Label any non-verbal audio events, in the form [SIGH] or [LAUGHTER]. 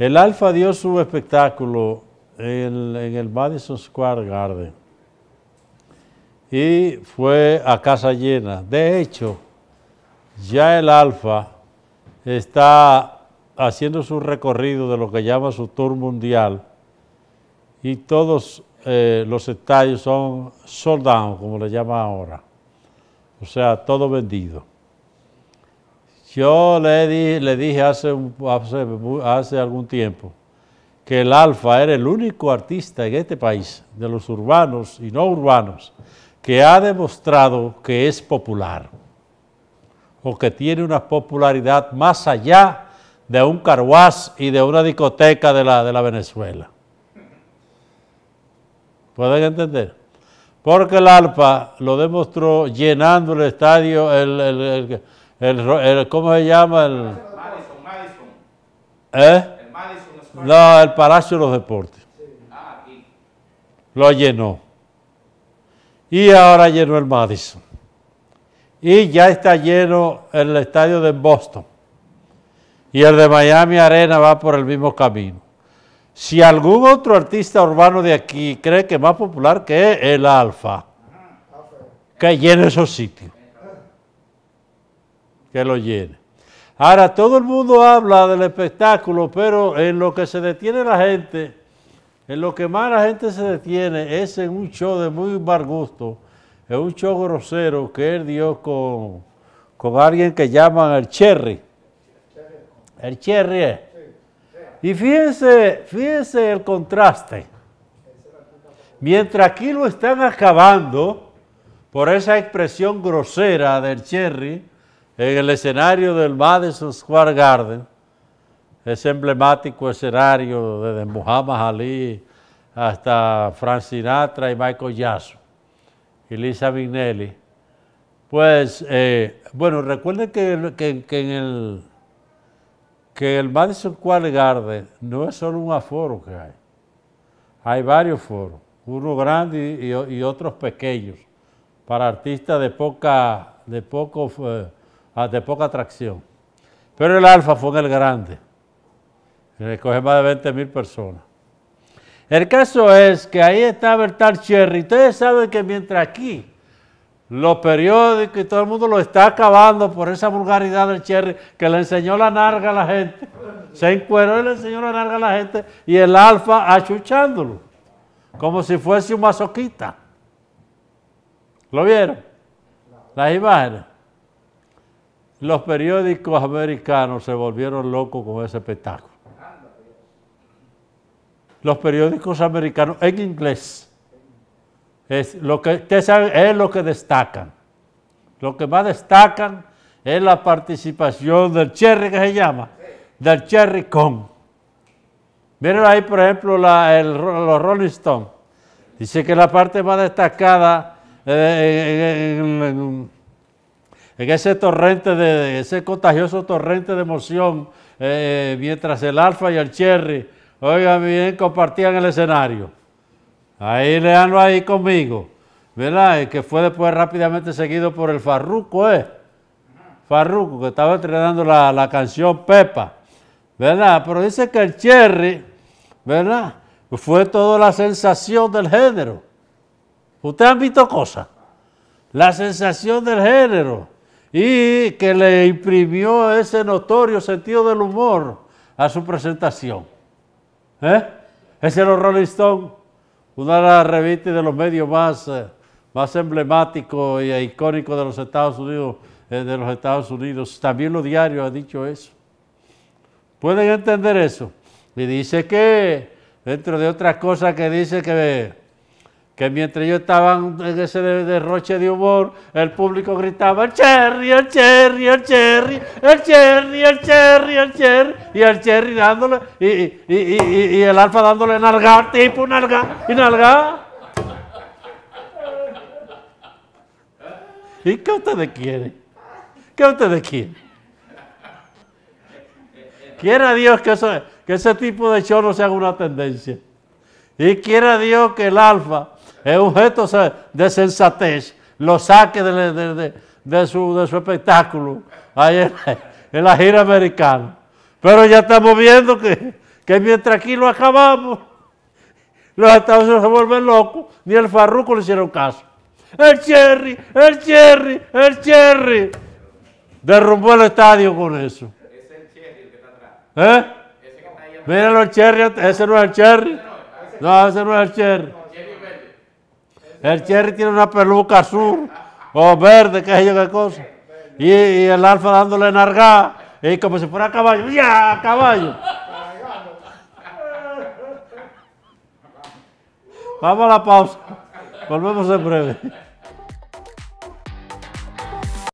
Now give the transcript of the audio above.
El Alfa dio su espectáculo en, el Madison Square Garden y fue a casa llena. De hecho, ya el Alfa está haciendo su recorrido de lo que llama su tour mundial y todos eh, los estadios son sold como le llaman ahora. O sea, todo vendido. Yo le, dije hace, hace, algún tiempo que el Alfa era el único artista en este país, de los urbanos y no urbanos, que ha demostrado que es popular o que tiene una popularidad más allá de un carguaz y de una discoteca de la, de la Venezuela. ¿Pueden entender? Porque el Alfa lo demostró llenando el estadio, el el, ¿Cómo se llama? El Madison, ¿Eh? El no, el Palacio de los Deportes. Ah, Lo llenó. Y ahora llenó el Madison. Y ya está lleno el estadio de Boston. Y el de Miami Arena va por el mismo camino. Si algún otro artista urbano de aquí cree que es más popular que el Alfa, que llene esos sitios que lo llene. Ahora, todo el mundo habla del espectáculo, pero en lo que se detiene la gente, en lo que más la gente se detiene es en un show de muy mal gusto, es un show grosero que él dio con, con alguien que llaman el Cherry. El Cherry es. Y fíjense, fíjense el contraste. Mientras aquí lo están acabando por esa expresión grosera del Cherry, en el escenario del Madison Square Garden, ese emblemático escenario desde Muhammad Ali hasta Frank Sinatra y Michael Jackson y Lisa pues, eh, bueno, recuerden que, que, en el, que el Madison Square Garden no es solo un aforo que hay, hay varios foros, uno grande y, otros pequeños, para artistas de poca, de poco... Eh, Ah, de poca atracción. Pero el Alfa fue en el grande, Le coge más de 20 mil personas. El caso es que ahí está Bertal Cherry. Ustedes saben que mientras aquí los periódicos y todo el mundo lo está acabando por esa vulgaridad del Cherry que le enseñó la narga a la gente, se encueró y le enseñó la narga a la gente y el Alfa achuchándolo, como si fuese un masoquista. ¿Lo vieron? Las imágenes los periódicos americanos se volvieron locos con ese espectáculo. Los periódicos americanos en inglés es lo que es lo que destacan. Lo que más destacan es la participación del Cherry que se llama, del Cherry Con. Miren ahí, por ejemplo, la, el, los Rolling Stones. Dice que la parte más destacada eh, en en ese torrente, de, ese contagioso torrente de emoción, eh, eh, mientras el Alfa y el Cherry, oigan bien, compartían el escenario. Ahí leanlo ahí conmigo, ¿verdad? que fue después rápidamente seguido por el Farruco, ¿eh? Farruco, que estaba entrenando la, la canción Pepa, ¿verdad? Pero dice que el Cherry, ¿verdad? Fue toda la sensación del género. Ustedes han visto cosas. La sensación del género y que le imprimió ese notorio sentido del humor a su presentación. ¿Eh? Ese era Rolling Stone, una de las revistas de los medios más, eh, más emblemáticos e icónicos de los Estados Unidos. Eh, de los Estados Unidos. También los diarios han dicho eso. ¿Pueden entender eso? Y dice que, dentro de otras cosas que dice que que mientras yo estaba en ese derroche de humor, el público gritaba, el cherry, el cherry, el cherry, el cherry, el cherry, el cherry, y el cherry dándole, y, el alfa dándole nalga, tipo nalga, y nalga. ¿Y qué ustedes quieren? ¿Qué ustedes quieren? Quiera Dios que, que ese tipo de show no sea una tendencia. Y quiera Dios que el alfa es un gesto de sensatez, lo saque de, su, espectáculo ahí [LAUGHS] en, la gira americana. Pero ya estamos viendo que, mientras aquí lo acabamos, los Estados Unidos se vuelven locos, ni el farruco le hicieron caso. El Cherry, el Cherry, el Cherry. Derrumbó el estadio con eso. Es el Cherry el que está atrás. ¿Eh? Ese el Cherry, ese no es el Cherry. No, ese no es el Cherry. El Cherry tiene una peluca azul o verde, qué sé yo qué cosa. Y, el Alfa dándole narga y como si fuera caballo. ¡Ya, caballo! Vamos a la pausa. Volvemos en breve.